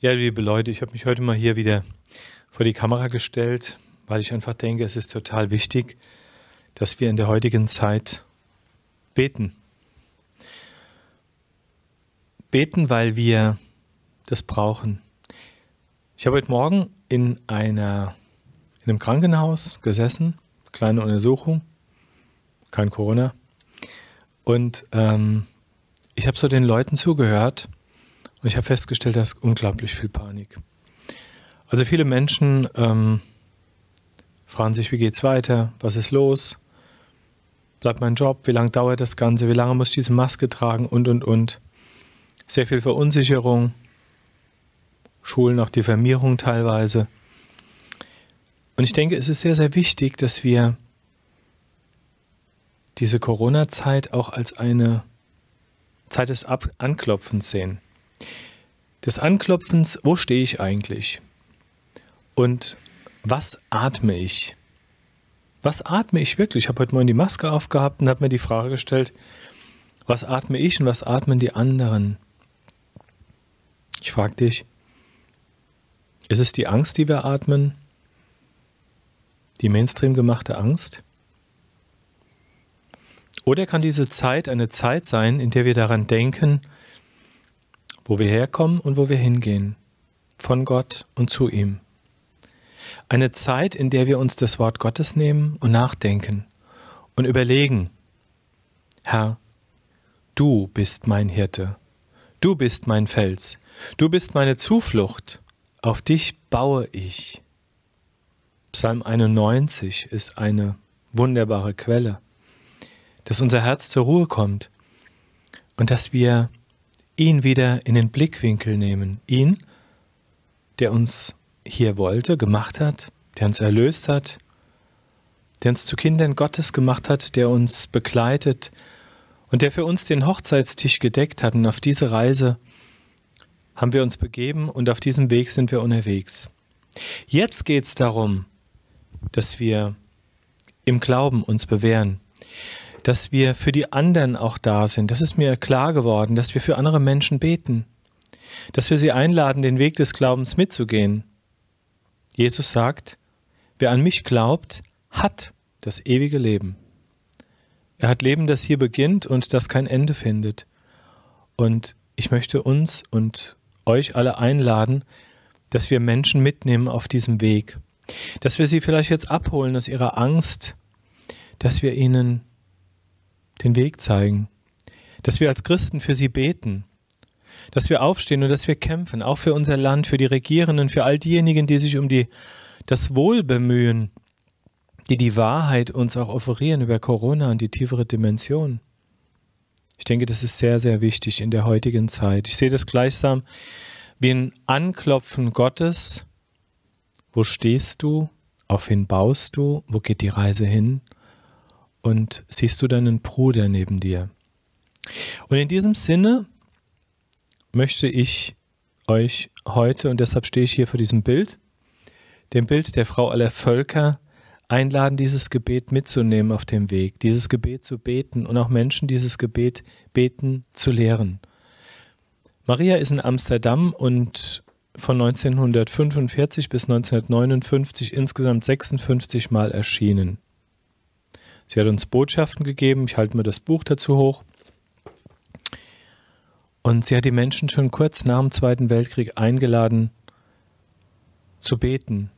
Ja, liebe Leute, ich habe mich heute mal hier wieder vor die Kamera gestellt, weil ich einfach denke, es ist total wichtig, dass wir in der heutigen Zeit beten. Beten, weil wir das brauchen. Ich habe heute Morgen in, einer, in einem Krankenhaus gesessen, kleine Untersuchung, kein Corona. Und ähm, ich habe so den Leuten zugehört, und ich habe festgestellt, da ist unglaublich viel Panik. Also viele Menschen ähm, fragen sich, wie geht's weiter, was ist los, bleibt mein Job, wie lange dauert das Ganze, wie lange muss ich diese Maske tragen und, und, und. Sehr viel Verunsicherung, Schulen auch Diffamierung teilweise. Und ich denke, es ist sehr, sehr wichtig, dass wir diese Corona-Zeit auch als eine Zeit des Ab Anklopfens sehen des Anklopfens, wo stehe ich eigentlich? Und was atme ich? Was atme ich wirklich? Ich habe heute Morgen die Maske aufgehabt und habe mir die Frage gestellt, was atme ich und was atmen die anderen? Ich frage dich, ist es die Angst, die wir atmen? Die Mainstream gemachte Angst? Oder kann diese Zeit eine Zeit sein, in der wir daran denken, wo wir herkommen und wo wir hingehen, von Gott und zu ihm. Eine Zeit, in der wir uns das Wort Gottes nehmen und nachdenken und überlegen, Herr, du bist mein Hirte, du bist mein Fels, du bist meine Zuflucht, auf dich baue ich. Psalm 91 ist eine wunderbare Quelle, dass unser Herz zur Ruhe kommt und dass wir ihn wieder in den Blickwinkel nehmen. Ihn, der uns hier wollte, gemacht hat, der uns erlöst hat, der uns zu Kindern Gottes gemacht hat, der uns begleitet und der für uns den Hochzeitstisch gedeckt hat. Und auf diese Reise haben wir uns begeben und auf diesem Weg sind wir unterwegs. Jetzt geht es darum, dass wir im Glauben uns bewähren dass wir für die anderen auch da sind. Das ist mir klar geworden, dass wir für andere Menschen beten, dass wir sie einladen, den Weg des Glaubens mitzugehen. Jesus sagt, wer an mich glaubt, hat das ewige Leben. Er hat Leben, das hier beginnt und das kein Ende findet. Und ich möchte uns und euch alle einladen, dass wir Menschen mitnehmen auf diesem Weg. Dass wir sie vielleicht jetzt abholen aus ihrer Angst, dass wir ihnen den Weg zeigen, dass wir als Christen für sie beten, dass wir aufstehen und dass wir kämpfen, auch für unser Land, für die Regierenden, für all diejenigen, die sich um die, das Wohl bemühen, die die Wahrheit uns auch offerieren über Corona und die tiefere Dimension. Ich denke, das ist sehr, sehr wichtig in der heutigen Zeit. Ich sehe das gleichsam wie ein Anklopfen Gottes. Wo stehst du? Auf wen baust du? Wo geht die Reise hin? und siehst du deinen Bruder neben dir. Und in diesem Sinne möchte ich euch heute, und deshalb stehe ich hier vor diesem Bild, dem Bild der Frau aller Völker, einladen, dieses Gebet mitzunehmen auf dem Weg, dieses Gebet zu beten und auch Menschen dieses Gebet beten zu lehren. Maria ist in Amsterdam und von 1945 bis 1959 insgesamt 56 Mal erschienen. Sie hat uns Botschaften gegeben. Ich halte mir das Buch dazu hoch. Und sie hat die Menschen schon kurz nach dem Zweiten Weltkrieg eingeladen, zu beten,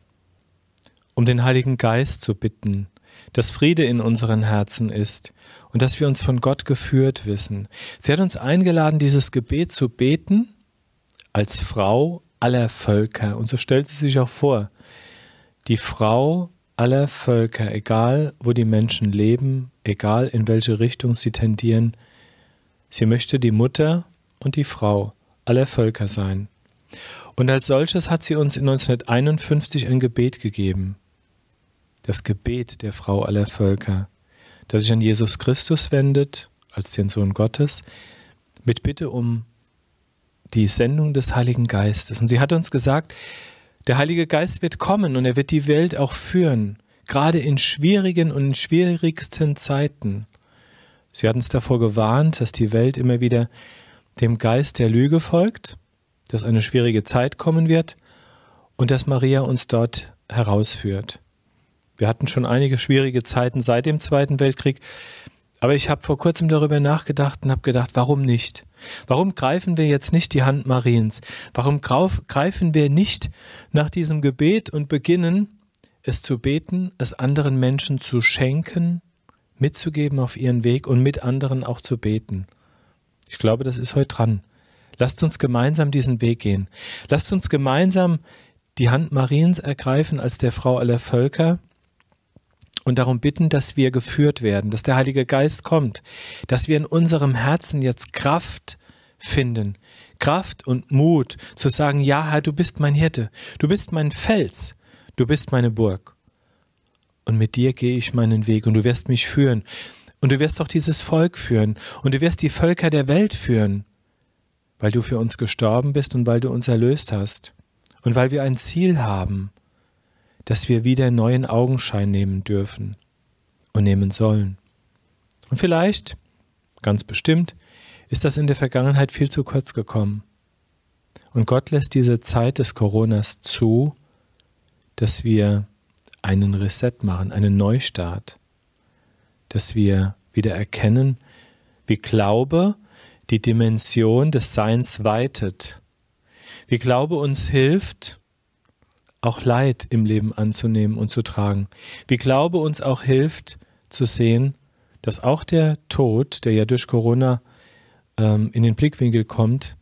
um den Heiligen Geist zu bitten, dass Friede in unseren Herzen ist und dass wir uns von Gott geführt wissen. Sie hat uns eingeladen, dieses Gebet zu beten als Frau aller Völker. Und so stellt sie sich auch vor, die Frau aller Völker, egal wo die Menschen leben, egal in welche Richtung sie tendieren. Sie möchte die Mutter und die Frau aller Völker sein. Und als solches hat sie uns in 1951 ein Gebet gegeben. Das Gebet der Frau aller Völker, das sich an Jesus Christus wendet, als den Sohn Gottes, mit Bitte um die Sendung des Heiligen Geistes. Und sie hat uns gesagt, der Heilige Geist wird kommen und er wird die Welt auch führen, gerade in schwierigen und schwierigsten Zeiten. Sie hatten es davor gewarnt, dass die Welt immer wieder dem Geist der Lüge folgt, dass eine schwierige Zeit kommen wird und dass Maria uns dort herausführt. Wir hatten schon einige schwierige Zeiten seit dem Zweiten Weltkrieg. Aber ich habe vor kurzem darüber nachgedacht und habe gedacht, warum nicht? Warum greifen wir jetzt nicht die Hand Mariens? Warum greifen wir nicht nach diesem Gebet und beginnen, es zu beten, es anderen Menschen zu schenken, mitzugeben auf ihren Weg und mit anderen auch zu beten? Ich glaube, das ist heute dran. Lasst uns gemeinsam diesen Weg gehen. Lasst uns gemeinsam die Hand Mariens ergreifen als der Frau aller Völker und darum bitten, dass wir geführt werden, dass der Heilige Geist kommt, dass wir in unserem Herzen jetzt Kraft finden, Kraft und Mut zu sagen, ja Herr, du bist mein Hirte, du bist mein Fels, du bist meine Burg. Und mit dir gehe ich meinen Weg und du wirst mich führen. Und du wirst auch dieses Volk führen. Und du wirst die Völker der Welt führen. Weil du für uns gestorben bist und weil du uns erlöst hast. Und weil wir ein Ziel haben dass wir wieder neuen Augenschein nehmen dürfen und nehmen sollen. Und vielleicht, ganz bestimmt, ist das in der Vergangenheit viel zu kurz gekommen. Und Gott lässt diese Zeit des Coronas zu, dass wir einen Reset machen, einen Neustart, dass wir wieder erkennen, wie Glaube die Dimension des Seins weitet, wie Glaube uns hilft, auch Leid im Leben anzunehmen und zu tragen. Wie Glaube uns auch hilft zu sehen, dass auch der Tod, der ja durch Corona ähm, in den Blickwinkel kommt,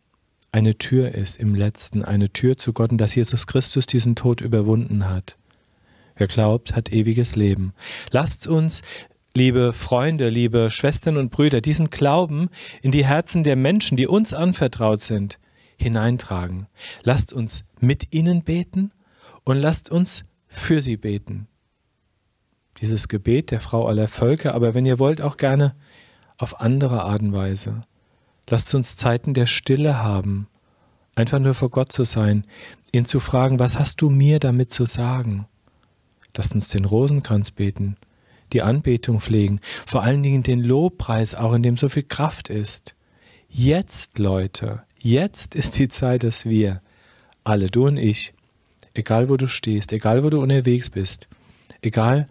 eine Tür ist im letzten, eine Tür zu Gott und dass Jesus Christus diesen Tod überwunden hat. Wer glaubt, hat ewiges Leben. Lasst uns, liebe Freunde, liebe Schwestern und Brüder, diesen Glauben in die Herzen der Menschen, die uns anvertraut sind, hineintragen. Lasst uns mit ihnen beten und lasst uns für sie beten. Dieses Gebet der Frau aller Völker, aber wenn ihr wollt, auch gerne auf andere Art und Weise. Lasst uns Zeiten der Stille haben, einfach nur vor Gott zu sein, ihn zu fragen, was hast du mir damit zu sagen? Lasst uns den Rosenkranz beten, die Anbetung pflegen, vor allen Dingen den Lobpreis, auch in dem so viel Kraft ist. Jetzt, Leute, jetzt ist die Zeit, dass wir, alle du und ich, egal wo du stehst, egal wo du unterwegs bist, egal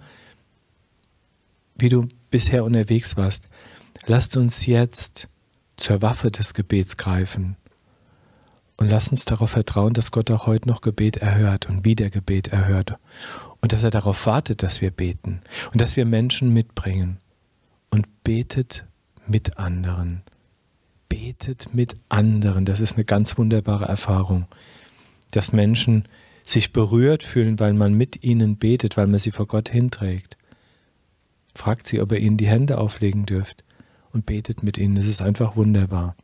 wie du bisher unterwegs warst, lasst uns jetzt zur Waffe des Gebets greifen und lasst uns darauf vertrauen, dass Gott auch heute noch Gebet erhört und wieder Gebet erhört und dass er darauf wartet, dass wir beten und dass wir Menschen mitbringen und betet mit anderen. Betet mit anderen. Das ist eine ganz wunderbare Erfahrung, dass Menschen sich berührt fühlen, weil man mit ihnen betet, weil man sie vor Gott hinträgt. Fragt sie, ob ihr ihnen die Hände auflegen dürft und betet mit ihnen. Es ist einfach wunderbar.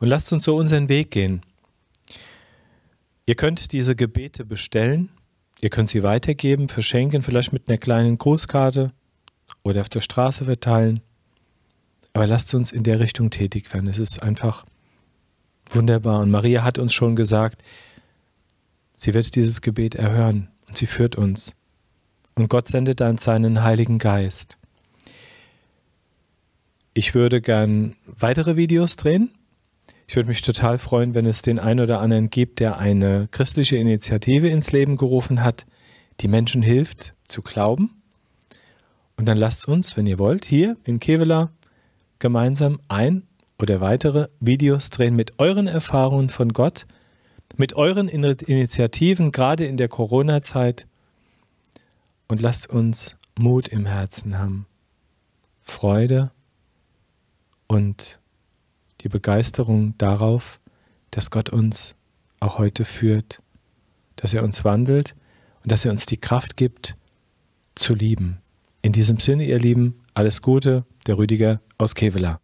Und lasst uns so unseren Weg gehen. Ihr könnt diese Gebete bestellen, ihr könnt sie weitergeben, verschenken, vielleicht mit einer kleinen Grußkarte oder auf der Straße verteilen. Aber lasst uns in der Richtung tätig werden. Es ist einfach wunderbar. Und Maria hat uns schon gesagt, Sie wird dieses Gebet erhören und sie führt uns. Und Gott sendet dann seinen Heiligen Geist. Ich würde gern weitere Videos drehen. Ich würde mich total freuen, wenn es den einen oder anderen gibt, der eine christliche Initiative ins Leben gerufen hat, die Menschen hilft zu glauben. Und dann lasst uns, wenn ihr wollt, hier in Kevela gemeinsam ein oder weitere Videos drehen mit euren Erfahrungen von Gott, mit euren Initiativen, gerade in der Corona-Zeit. Und lasst uns Mut im Herzen haben, Freude und die Begeisterung darauf, dass Gott uns auch heute führt, dass er uns wandelt und dass er uns die Kraft gibt, zu lieben. In diesem Sinne, ihr Lieben, alles Gute, der Rüdiger aus Kevela.